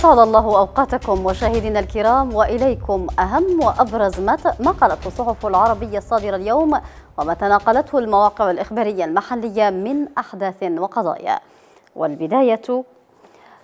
أسعد الله أوقاتكم مشاهدينا الكرام وإليكم أهم وأبرز ما نقلته قالته الصحف العربية الصادرة اليوم وما تناقلته المواقع الإخبارية المحلية من أحداث وقضايا والبداية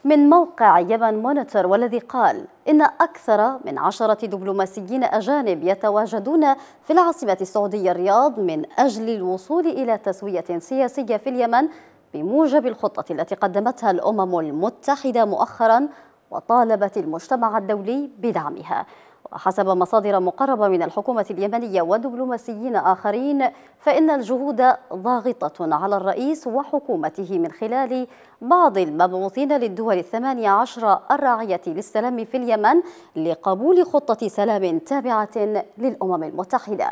من موقع يمن مونيتور والذي قال إن أكثر من عشرة دبلوماسيين أجانب يتواجدون في العاصمة السعودية الرياض من أجل الوصول إلى تسوية سياسية في اليمن بموجب الخطة التي قدمتها الأمم المتحدة مؤخرا وطالبت المجتمع الدولي بدعمها وحسب مصادر مقربة من الحكومة اليمنية ودبلوماسيين آخرين فإن الجهود ضاغطة على الرئيس وحكومته من خلال بعض المبعوثين للدول الثمانية عشر الراعية للسلام في اليمن لقبول خطة سلام تابعة للأمم المتحدة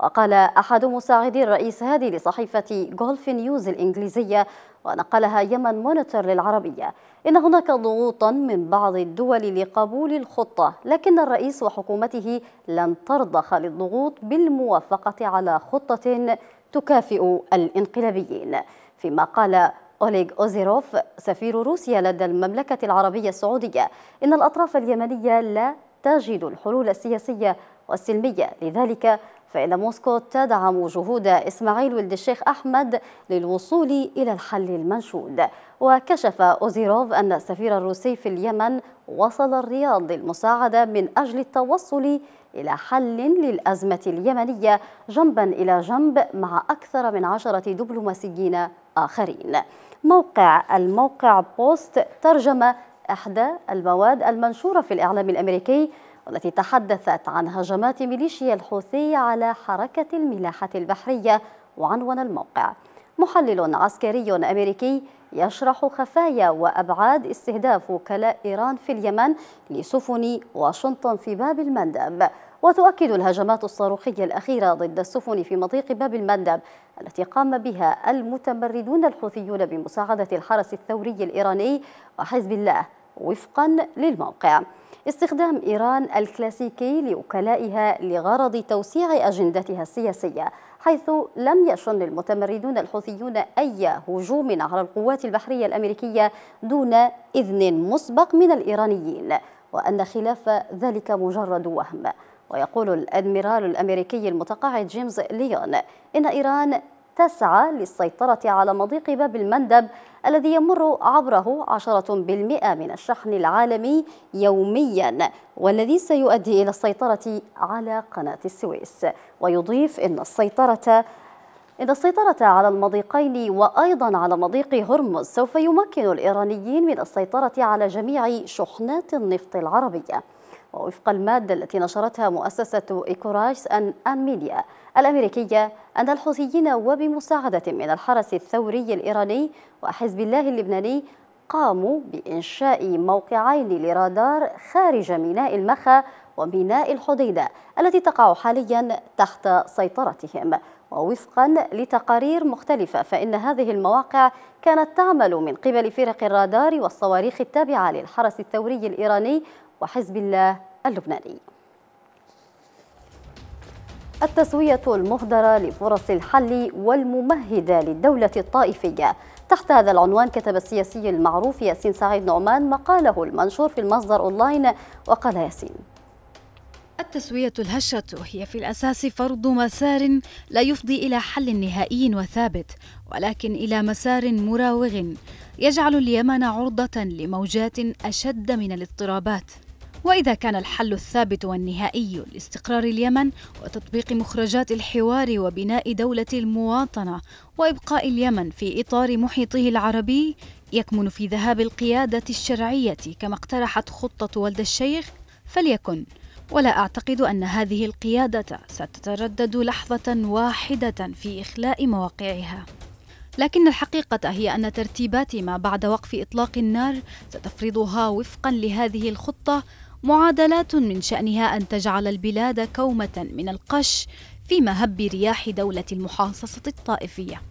وقال أحد مساعدي الرئيس هادي لصحيفة جولف نيوز الإنجليزية ونقلها يمن مونيتور للعربية إن هناك ضغوطا من بعض الدول لقبول الخطة لكن الرئيس وحكومته لن ترضخ للضغوط بالموافقة على خطة تكافئ الانقلابيين فيما قال أوليغ أوزيروف سفير روسيا لدى المملكة العربية السعودية إن الأطراف اليمنية لا تجد الحلول السياسية والسلمية لذلك فإن موسكو تدعم جهود إسماعيل ولد الشيخ أحمد للوصول إلى الحل المنشود وكشف أوزيروف أن السفير الروسي في اليمن وصل الرياض للمساعدة من أجل التوصل إلى حل للأزمة اليمنية جنبا إلى جنب مع أكثر من عشرة دبلوماسيين آخرين موقع الموقع بوست ترجم إحدى المواد المنشورة في الإعلام الأمريكي والتي تحدثت عن هجمات ميليشيا الحوثي على حركة الملاحة البحرية وعنون الموقع محلل عسكري أمريكي يشرح خفايا وأبعاد استهداف وكلاء إيران في اليمن لسفن واشنطن في باب المندب وتؤكد الهجمات الصاروخية الأخيرة ضد السفن في مضيق باب المندب التي قام بها المتمردون الحوثيون بمساعدة الحرس الثوري الإيراني وحزب الله وفقا للموقع استخدام إيران الكلاسيكي لوكلائها لغرض توسيع أجندتها السياسية حيث لم يشن المتمردون الحوثيون أي هجوم على القوات البحرية الأمريكية دون إذن مسبق من الإيرانيين وأن خلاف ذلك مجرد وهم ويقول الأدميرال الأمريكي المتقاعد جيمس ليون إن إيران تسعى للسيطرة على مضيق باب المندب الذي يمر عبره 10% من الشحن العالمي يوميا والذي سيؤدي إلى السيطرة على قناة السويس ويضيف إن السيطرة إن السيطرة على المضيقين وأيضا على مضيق هرمز سوف يمكن الإيرانيين من السيطرة على جميع شحنات النفط العربية ووفق المادة التي نشرتها مؤسسة إيكوراجس أن أن ميديا الأمريكية أن الحوثيين وبمساعدة من الحرس الثوري الإيراني وحزب الله اللبناني قاموا بإنشاء موقعين لرادار خارج ميناء المخا وميناء الحديدة التي تقع حاليا تحت سيطرتهم ووفقا لتقارير مختلفة فإن هذه المواقع كانت تعمل من قبل فرق الرادار والصواريخ التابعة للحرس الثوري الإيراني وحزب الله اللبناني التسوية المهدرة لفرص الحل والممهدة للدولة الطائفية تحت هذا العنوان كتب السياسي المعروف ياسين سعيد نعمان مقاله المنشور في المصدر أونلاين وقال ياسين التسوية الهشة هي في الأساس فرض مسار لا يفضي إلى حل نهائي وثابت ولكن إلى مسار مراوغ يجعل اليمن عرضة لموجات أشد من الاضطرابات وإذا كان الحل الثابت والنهائي لاستقرار اليمن وتطبيق مخرجات الحوار وبناء دولة المواطنة وإبقاء اليمن في إطار محيطه العربي يكمن في ذهاب القيادة الشرعية كما اقترحت خطة ولد الشيخ فليكن ولا أعتقد أن هذه القيادة ستتردد لحظة واحدة في إخلاء مواقعها لكن الحقيقة هي أن ترتيبات ما بعد وقف إطلاق النار ستفرضها وفقا لهذه الخطة معادلات من شأنها أن تجعل البلاد كومة من القش في مهب رياح دولة المحاصصة الطائفية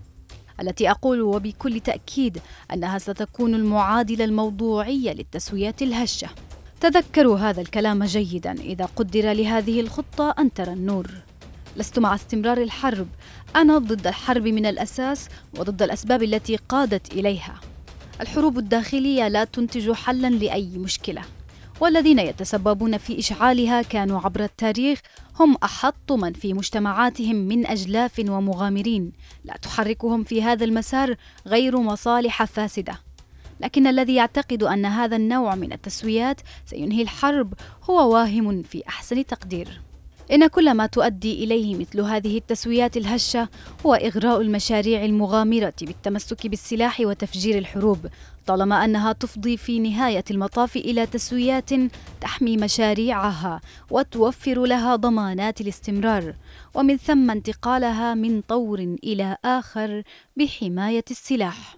التي أقول وبكل تأكيد أنها ستكون المعادلة الموضوعية للتسويات الهشة تذكروا هذا الكلام جيدا إذا قدر لهذه الخطة أن ترى النور لست مع استمرار الحرب أنا ضد الحرب من الأساس وضد الأسباب التي قادت إليها الحروب الداخلية لا تنتج حلا لأي مشكلة والذين يتسببون في إشعالها كانوا عبر التاريخ هم أحط من في مجتمعاتهم من أجلاف ومغامرين لا تحركهم في هذا المسار غير مصالح فاسدة لكن الذي يعتقد أن هذا النوع من التسويات سينهي الحرب هو واهم في أحسن تقدير إن كل ما تؤدي إليه مثل هذه التسويات الهشة هو إغراء المشاريع المغامرة بالتمسك بالسلاح وتفجير الحروب طالما أنها تفضي في نهاية المطاف إلى تسويات تحمي مشاريعها وتوفر لها ضمانات الاستمرار ومن ثم انتقالها من طور إلى آخر بحماية السلاح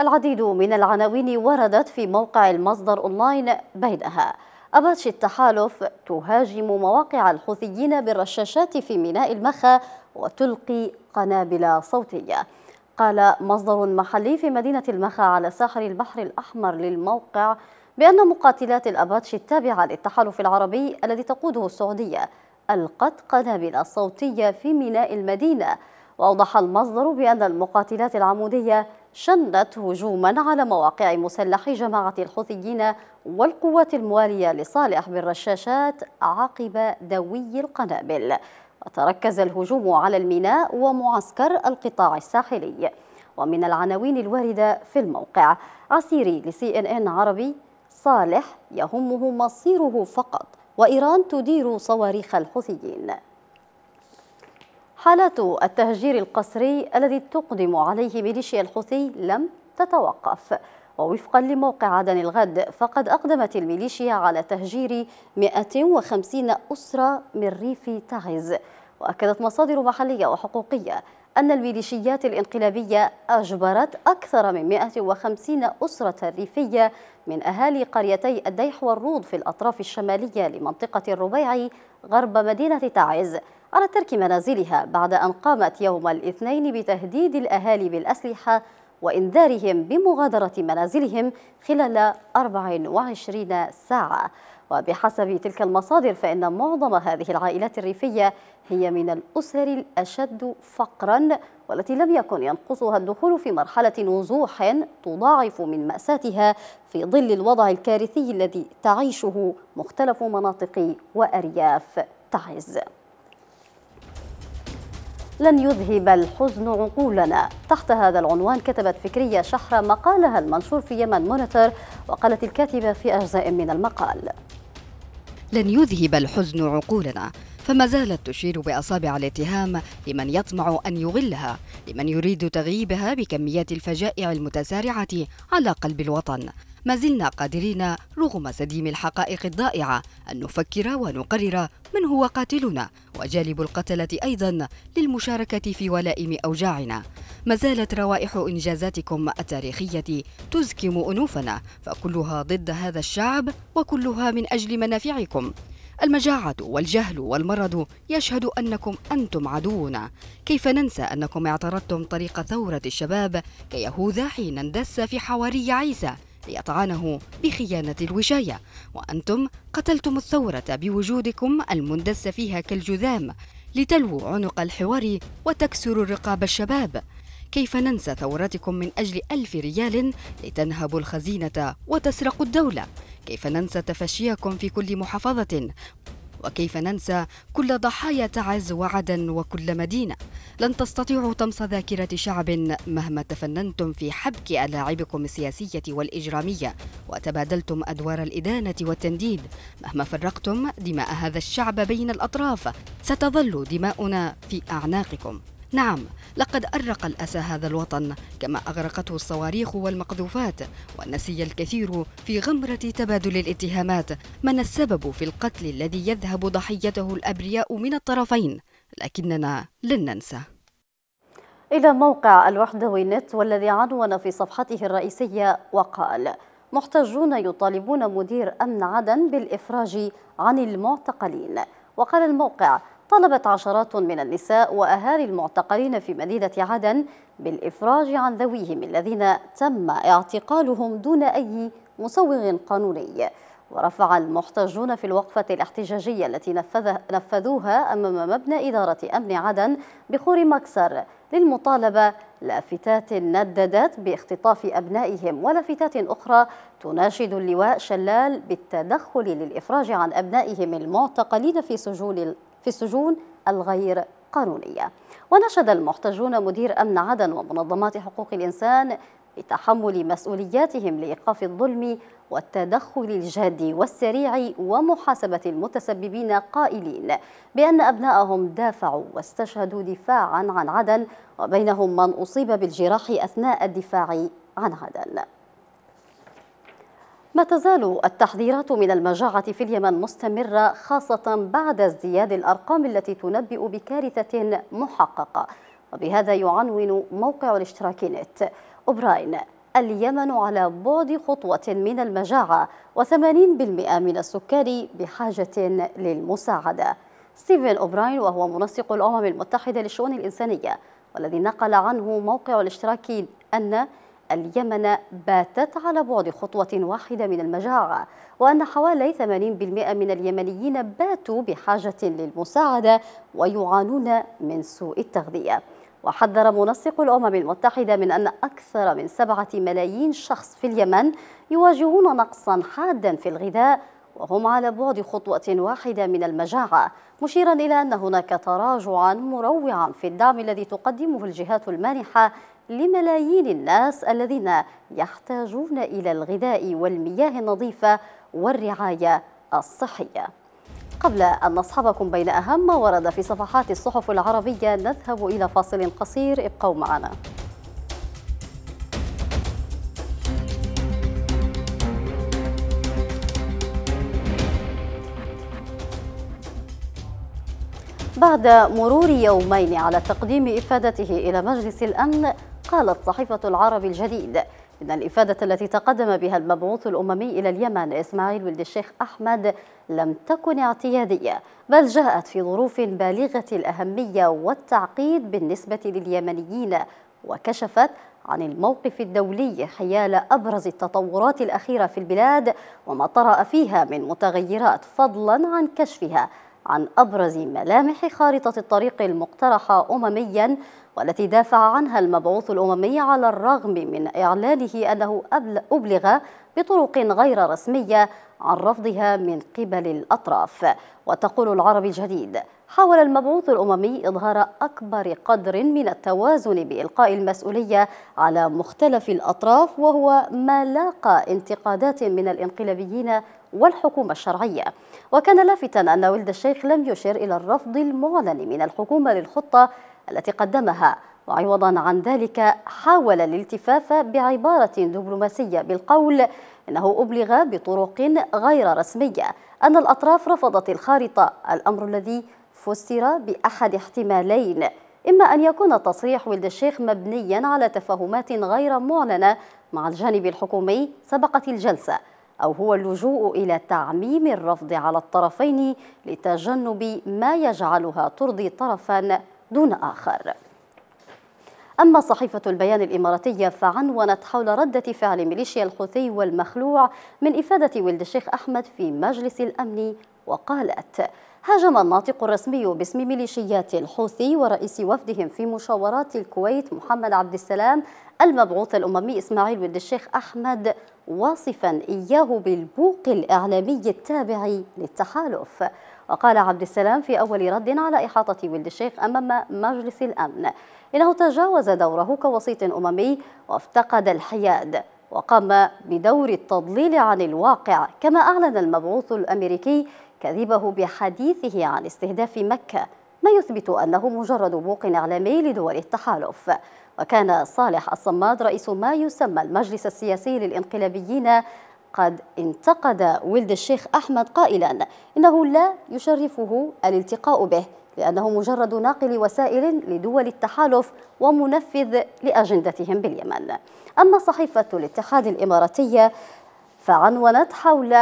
العديد من العناوين وردت في موقع المصدر أونلاين بينها أباتشي التحالف تهاجم مواقع الحوثيين بالرشاشات في ميناء المخا وتلقي قنابل صوتية قال مصدر محلي في مدينة المخا على ساحل البحر الأحمر للموقع بأن مقاتلات الأباتشي التابعة للتحالف العربي الذي تقوده السعودية ألقت قنابل صوتية في ميناء المدينة وأوضح المصدر بأن المقاتلات العمودية شنت هجوما على مواقع مسلحي جماعة الحوثيين والقوات الموالية لصالح بالرشاشات عقب دوي القنابل وتركز الهجوم على الميناء ومعسكر القطاع الساحلي ومن العناوين الواردة في الموقع عسيري لسي ان ان عربي صالح يهمه مصيره فقط وإيران تدير صواريخ الحوثيين حالة التهجير القسري الذي تقدم عليه ميليشيا الحوثي لم تتوقف ووفقا لموقع عدن الغد فقد أقدمت الميليشيا على تهجير 150 أسرة من ريف تعز وأكدت مصادر محلية وحقوقية أن الميليشيات الإنقلابية أجبرت أكثر من 150 أسرة ريفية من أهالي قريتي الديح والروض في الأطراف الشمالية لمنطقة الربيع غرب مدينة تعز على ترك منازلها بعد أن قامت يوم الاثنين بتهديد الأهالي بالأسلحة وإنذارهم بمغادرة منازلهم خلال 24 ساعة وبحسب تلك المصادر فإن معظم هذه العائلات الريفية هي من الأسر الأشد فقرا والتي لم يكن ينقصها الدخول في مرحلة نزوح تضاعف من مأساتها في ظل الوضع الكارثي الذي تعيشه مختلف مناطق وأرياف تعز لن يذهب الحزن عقولنا تحت هذا العنوان كتبت فكرية شحرة مقالها المنشور في يمن مونيتور وقالت الكاتبة في أجزاء من المقال لن يذهب الحزن عقولنا فما زالت تشير بأصابع الاتهام لمن يطمع أن يغلها لمن يريد تغييبها بكميات الفجائع المتسارعة على قلب الوطن ما زلنا قادرين رغم سديم الحقائق الضائعة أن نفكر ونقرر من هو قاتلنا وجالب القتلة أيضا للمشاركة في ولائم أوجاعنا ما زالت روائح إنجازاتكم التاريخية تزكم أنوفنا فكلها ضد هذا الشعب وكلها من أجل منافعكم المجاعة والجهل والمرض يشهد أنكم أنتم عدونا كيف ننسى أنكم اعترضتم طريق ثورة الشباب كيهوذا حين اندس في حواري عيسى ليطعنه بخيانة الوشاية وأنتم قتلتم الثورة بوجودكم المندس فيها كالجذام لتلووا عنق الحوار وتكسروا رقاب الشباب كيف ننسى ثورتكم من أجل ألف ريال لتنهبوا الخزينة وتسرقوا الدولة كيف ننسى تفشيكم في كل محافظة وكيف ننسى كل ضحايا تعز وعدن وكل مدينة لن تستطيعوا طمس ذاكرة شعب مهما تفننتم في حبك ألاعبكم السياسية والإجرامية وتبادلتم أدوار الإدانة والتنديد مهما فرقتم دماء هذا الشعب بين الأطراف ستظل دماؤنا في أعناقكم نعم لقد أرق الأسى هذا الوطن كما أغرقته الصواريخ والمقذوفات ونسي الكثير في غمرة تبادل الاتهامات من السبب في القتل الذي يذهب ضحيته الأبرياء من الطرفين لكننا لن ننسى إلى موقع الوحدوي نت والذي عنون في صفحته الرئيسية وقال محتجون يطالبون مدير أمن عدن بالإفراج عن المعتقلين وقال الموقع طلبت عشرات من النساء وأهالي المعتقلين في مدينة عدن بالإفراج عن ذويهم الذين تم اعتقالهم دون أي مسوغ قانوني ورفع المحتجون في الوقفة الاحتجاجية التي نفذوها أمام مبنى إدارة أمن عدن بخور مكسر للمطالبة لافتات نددت باختطاف أبنائهم ولافتات أخرى تناشد اللواء شلال بالتدخل للإفراج عن أبنائهم المعتقلين في سجون في السجون الغير قانونية ونشد المحتجون مدير أمن عدن ومنظمات حقوق الإنسان بتحمل مسؤولياتهم لإيقاف الظلم والتدخل الجاد والسريع ومحاسبة المتسببين قائلين بأن أبنائهم دافعوا واستشهدوا دفاعا عن عدن وبينهم من أصيب بالجراح أثناء الدفاع عن عدن ما تزال التحذيرات من المجاعة في اليمن مستمرة خاصة بعد ازدياد الأرقام التي تنبئ بكارثة محققة وبهذا يعنون موقع الاشتراك نت أوبراين اليمن على بعد خطوة من المجاعة و80% من السكان بحاجة للمساعدة ستيفن أوبراين وهو منسق الأمم المتحدة للشؤون الإنسانية والذي نقل عنه موقع الاشتراك أن اليمن باتت على بعد خطوة واحدة من المجاعة وأن حوالي 80% من اليمنيين باتوا بحاجة للمساعدة ويعانون من سوء التغذية وحذر منسق الأمم المتحدة من أن أكثر من سبعة ملايين شخص في اليمن يواجهون نقصا حادا في الغذاء وهم على بعد خطوة واحدة من المجاعة مشيرا إلى أن هناك تراجعا مروعا في الدعم الذي تقدمه الجهات المانحة لملايين الناس الذين يحتاجون إلى الغذاء والمياه النظيفة والرعاية الصحية قبل أن نصحبكم بين أهم ما ورد في صفحات الصحف العربية نذهب إلى فاصل قصير ابقوا معنا بعد مرور يومين على تقديم إفادته إلى مجلس الأمن قالت صحيفة العرب الجديد إن الإفادة التي تقدم بها المبعوث الأممي إلى اليمن إسماعيل ولد الشيخ أحمد لم تكن اعتيادية بل جاءت في ظروف بالغة الأهمية والتعقيد بالنسبة لليمنيين وكشفت عن الموقف الدولي حيال أبرز التطورات الأخيرة في البلاد وما طرأ فيها من متغيرات فضلا عن كشفها عن أبرز ملامح خارطة الطريق المقترحة أممياً والتي دافع عنها المبعوث الأممي على الرغم من إعلانه أنه أبلغ بطرق غير رسمية عن رفضها من قبل الأطراف وتقول العربي الجديد حاول المبعوث الأممي إظهار أكبر قدر من التوازن بإلقاء المسؤولية على مختلف الأطراف وهو ما لاقى انتقادات من الانقلابيين والحكومة الشرعية وكان لافتا أن ولد الشيخ لم يشر إلى الرفض المعلن من الحكومة للخطة التي قدمها وعوضا عن ذلك حاول الالتفاف بعبارة دبلوماسية بالقول إنه أبلغ بطرق غير رسمية أن الأطراف رفضت الخارطة الأمر الذي فسر بأحد احتمالين إما أن يكون تصريح ولد الشيخ مبنيا على تفاهمات غير معلنة مع الجانب الحكومي سبقت الجلسة أو هو اللجوء إلى تعميم الرفض على الطرفين لتجنب ما يجعلها ترضي طرفا دون آخر أما صحيفة البيان الإماراتية فعنونت حول ردة فعل ميليشيا الحوثي والمخلوع من إفادة ولد الشيخ أحمد في مجلس الأمن وقالت هاجم الناطق الرسمي باسم ميليشيات الحوثي ورئيس وفدهم في مشاورات الكويت محمد عبد السلام المبعوث الأممي إسماعيل ولد الشيخ أحمد واصفا إياه بالبوق الإعلامي التابع للتحالف وقال عبد السلام في أول رد على إحاطة ولد الشيخ أمام مجلس الأمن إنه تجاوز دوره كوسيط أممي وافتقد الحياد وقام بدور التضليل عن الواقع كما أعلن المبعوث الأمريكي كذبه بحديثه عن استهداف مكة ما يثبت أنه مجرد بوق إعلامي لدول التحالف وكان صالح الصماد رئيس ما يسمى المجلس السياسي للإنقلابيين قد انتقد ولد الشيخ أحمد قائلا إنه لا يشرفه الالتقاء به لأنه مجرد ناقل وسائل لدول التحالف ومنفذ لأجندتهم باليمن أما صحيفة الاتحاد الإماراتية فعنونت حول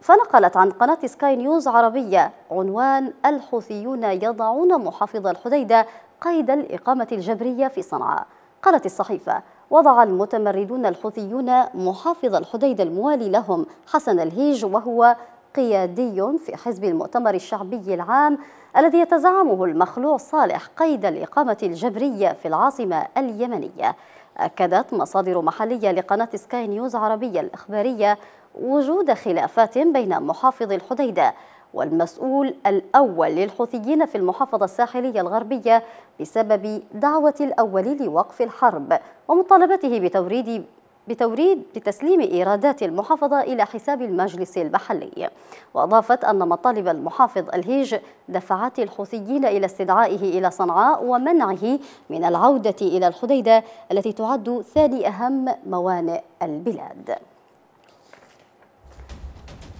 فنقلت عن قناة سكاي نيوز عربية عنوان الحوثيون يضعون محافظ الحديدة قيد الإقامة الجبرية في صنعاء قالت الصحيفة وضع المتمردون الحوثيون محافظ الحديد الموالي لهم حسن الهيج وهو قيادي في حزب المؤتمر الشعبي العام الذي يتزعمه المخلوع صالح قيد الإقامة الجبرية في العاصمة اليمنية أكدت مصادر محلية لقناة سكاي نيوز عربية الإخبارية وجود خلافات بين محافظ الحديدة والمسؤول الأول للحوثيين في المحافظة الساحلية الغربية بسبب دعوة الأول لوقف الحرب ومطالبته بتوريد بتوريد بتسليم إيرادات المحافظة إلى حساب المجلس المحلي وأضافت أن مطالب المحافظ الهيج دفعت الحوثيين إلى استدعائه إلى صنعاء ومنعه من العودة إلى الحديدة التي تعد ثاني أهم موانئ البلاد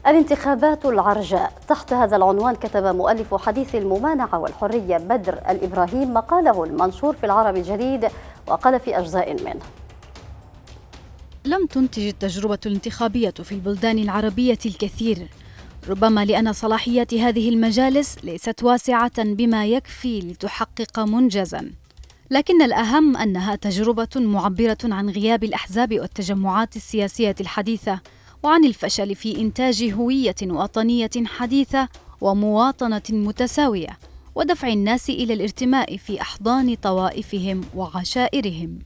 الانتخابات العرجاء تحت هذا العنوان كتب مؤلف حديث الممانعة والحرية بدر الإبراهيم مقاله المنشور في العرب الجديد وقال في أجزاء منه لم تنتج التجربة الانتخابية في البلدان العربية الكثير ربما لأن صلاحيات هذه المجالس ليست واسعة بما يكفي لتحقق منجزا لكن الأهم أنها تجربة معبرة عن غياب الأحزاب والتجمعات السياسية الحديثة وعن الفشل في إنتاج هوية وطنية حديثة ومواطنة متساوية ودفع الناس إلى الارتماء في أحضان طوائفهم وعشائرهم.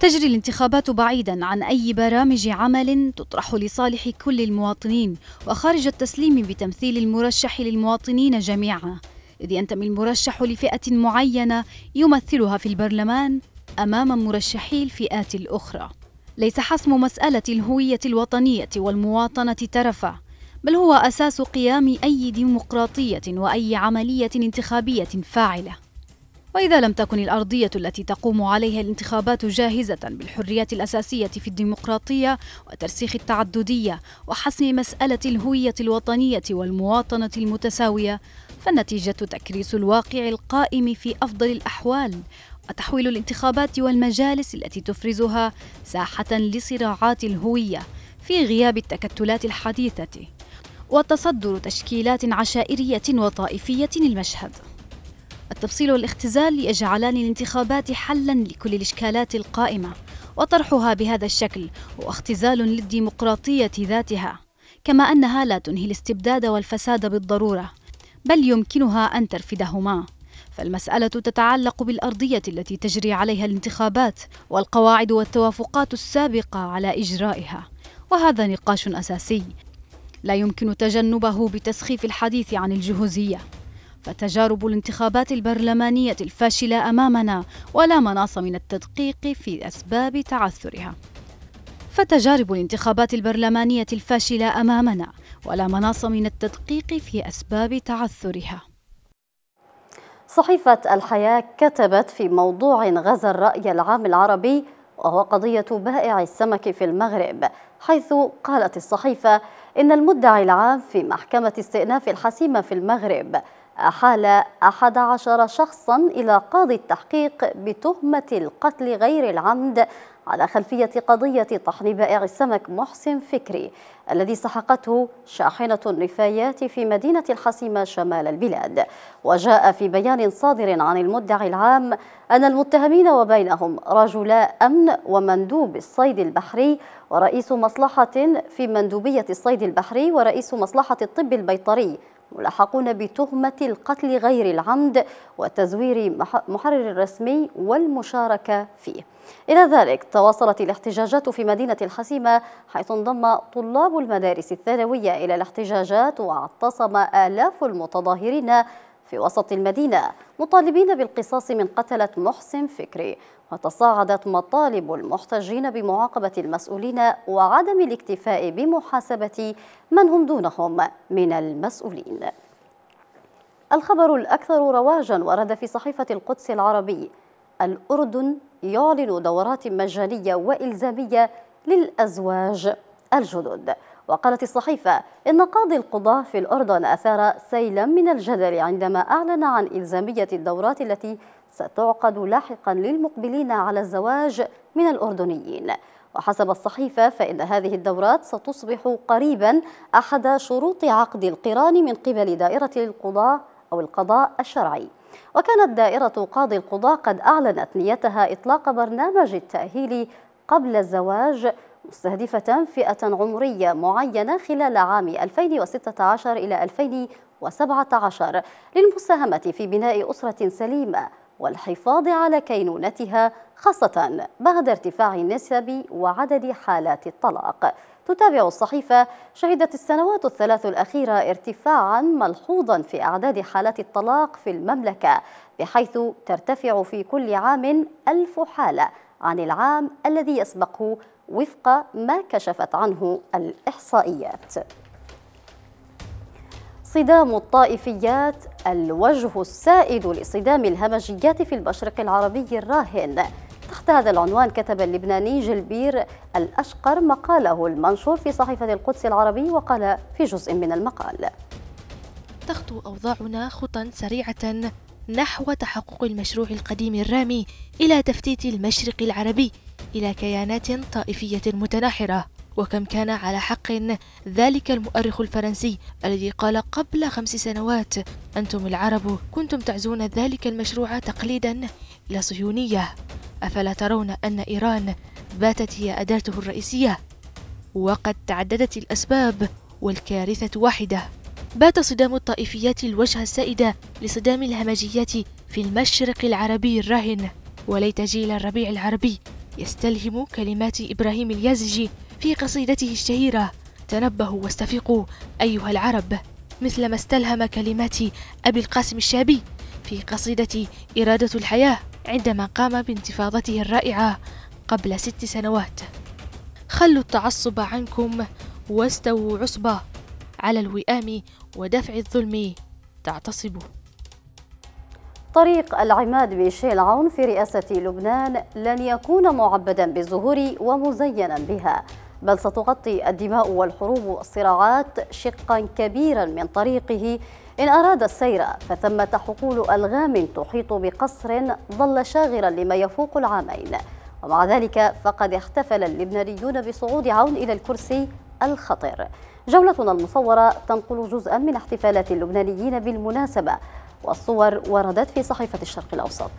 تجري الانتخابات بعيدا عن أي برامج عمل تطرح لصالح كل المواطنين وخارج التسليم بتمثيل المرشح للمواطنين جميعا، إذ ينتمي المرشح لفئة معينة يمثلها في البرلمان أمام مرشحي الفئات الأخرى. ليس حسم مسألة الهوية الوطنية والمواطنة ترفه بل هو أساس قيام أي ديمقراطية وأي عملية انتخابية فاعلة وإذا لم تكن الأرضية التي تقوم عليها الانتخابات جاهزة بالحريات الأساسية في الديمقراطية وترسيخ التعددية وحسم مسألة الهوية الوطنية والمواطنة المتساوية فالنتيجة تكريس الواقع القائم في أفضل الأحوال وتحويل الانتخابات والمجالس التي تفرزها ساحة لصراعات الهوية في غياب التكتلات الحديثة وتصدر تشكيلات عشائرية وطائفية المشهد التفصيل والاختزال يجعلان الانتخابات حلا لكل الإشكالات القائمة وطرحها بهذا الشكل هو اختزال للديمقراطية ذاتها كما أنها لا تنهي الاستبداد والفساد بالضرورة بل يمكنها أن ترفدهما فالمسألة تتعلق بالأرضية التي تجري عليها الانتخابات والقواعد والتوافقات السابقة على إجرائها وهذا نقاش أساسي لا يمكن تجنبه بتسخيف الحديث عن الجهوزية فتجارب الانتخابات البرلمانية الفاشلة أمامنا ولا مناص من التدقيق في أسباب تعثرها فتجارب الانتخابات البرلمانية الفاشلة أمامنا ولا مناص من التدقيق في أسباب تعثرها صحيفة الحياة كتبت في موضوع غزا الرأي العام العربي وهو قضية بائع السمك في المغرب حيث قالت الصحيفة إن المدعي العام في محكمة استئناف الحسيمة في المغرب أحال أحد عشر شخصا إلى قاضي التحقيق بتهمة القتل غير العمد على خلفية قضية طحن بائع السمك محسن فكري الذي سحقته شاحنة النفايات في مدينة الحسيمة شمال البلاد وجاء في بيان صادر عن المدعي العام أن المتهمين وبينهم رجلا أمن ومندوب الصيد البحري ورئيس مصلحة في مندوبية الصيد البحري ورئيس مصلحة الطب البيطري ملاحقون بتهمة القتل غير العمد وتزوير محرر الرسمي والمشاركة فيه إلى ذلك تواصلت الاحتجاجات في مدينة الحسيمة حيث انضم طلاب المدارس الثانوية إلى الاحتجاجات واعتصم آلاف المتظاهرين في وسط المدينة مطالبين بالقصاص من قتلة محسن فكري وتصاعدت مطالب المحتجين بمعاقبة المسؤولين وعدم الاكتفاء بمحاسبة من هم دونهم من المسؤولين الخبر الأكثر رواجا ورد في صحيفة القدس العربي الأردن يعلن دورات مجانية وإلزامية للأزواج الجدد وقالت الصحيفة إن قاضي القضاة في الأردن أثار سيلا من الجدل عندما أعلن عن إلزامية الدورات التي ستعقد لاحقا للمقبلين على الزواج من الأردنيين وحسب الصحيفة فإن هذه الدورات ستصبح قريبا أحد شروط عقد القران من قبل دائرة القضاء أو القضاء الشرعي وكانت دائرة قاضي القضاء قد أعلنت نيتها إطلاق برنامج التأهيل قبل الزواج مستهدفة فئة عمرية معينة خلال عام 2016 إلى 2017 للمساهمة في بناء أسرة سليمة والحفاظ على كينونتها خاصة بعد ارتفاع نسب وعدد حالات الطلاق تتابع الصحيفة شهدت السنوات الثلاث الأخيرة ارتفاعا ملحوظا في أعداد حالات الطلاق في المملكة بحيث ترتفع في كل عام ألف حالة عن العام الذي يسبقه وفق ما كشفت عنه الإحصائيات صدام الطائفيات الوجه السائد لصدام الهمجيات في المشرق العربي الراهن تحت هذا العنوان كتب اللبناني جلبير الأشقر مقاله المنشور في صحيفة القدس العربي وقال في جزء من المقال تخطو أوضاعنا خطا سريعة نحو تحقق المشروع القديم الرامي إلى تفتيت المشرق العربي إلى كيانات طائفية متناحرة وكم كان على حق ذلك المؤرخ الفرنسي الذي قال قبل خمس سنوات أنتم العرب كنتم تعزون ذلك المشروع تقليدا إلى صهيونية أفلا ترون أن إيران باتت هي أداته الرئيسية وقد تعددت الأسباب والكارثة واحدة بات صدام الطائفيات الوجهة السائدة لصدام الهمجيات في المشرق العربي الراهن وليت جيل الربيع العربي يستلهم كلمات إبراهيم اليازجي في قصيدته الشهيرة تنبهوا واستفيقوا أيها العرب مثل ما استلهم كلمات أبي القاسم الشابي في قصيدة إرادة الحياة عندما قام بانتفاضته الرائعة قبل ست سنوات خلوا التعصب عنكم واستووا عصبة على الوئام ودفع الظلم تعتصبوا طريق العماد بشيل عون في رئاسة لبنان لن يكون معبدا بالزهور ومزينا بها بل ستغطي الدماء والحروب والصراعات شقا كبيرا من طريقه إن أراد السير فثمة حقول ألغام تحيط بقصر ظل شاغرا لما يفوق العامين ومع ذلك فقد احتفل اللبنانيون بصعود عون إلى الكرسي الخطر جولتنا المصورة تنقل جزءا من احتفالات اللبنانيين بالمناسبة والصور وردت في صحيفة الشرق الأوسط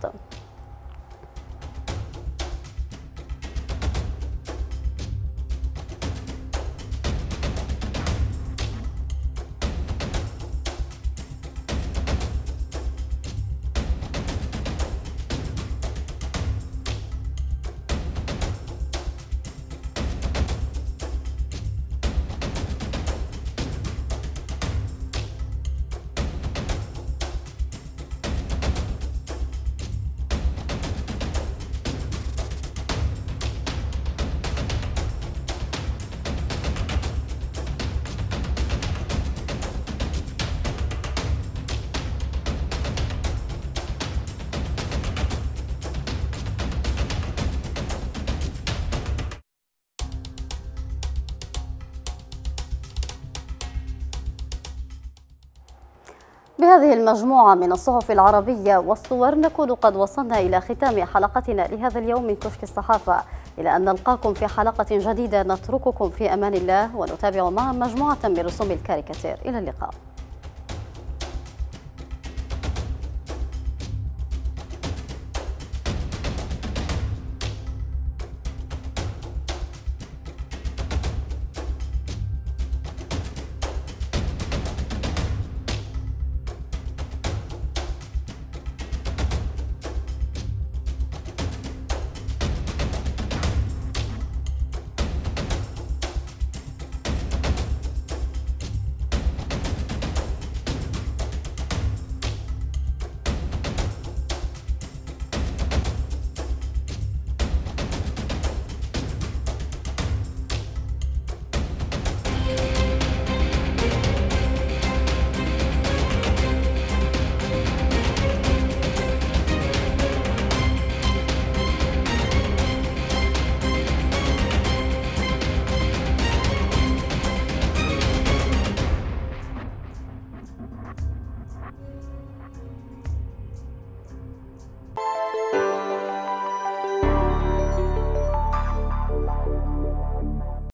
بهذه المجموعة من الصحف العربية والصور نكون قد وصلنا إلى ختام حلقتنا لهذا اليوم من كشك الصحافة إلى أن نلقاكم في حلقة جديدة نترككم في أمان الله ونتابع معا مجموعة من رسوم الكاريكاتير إلى اللقاء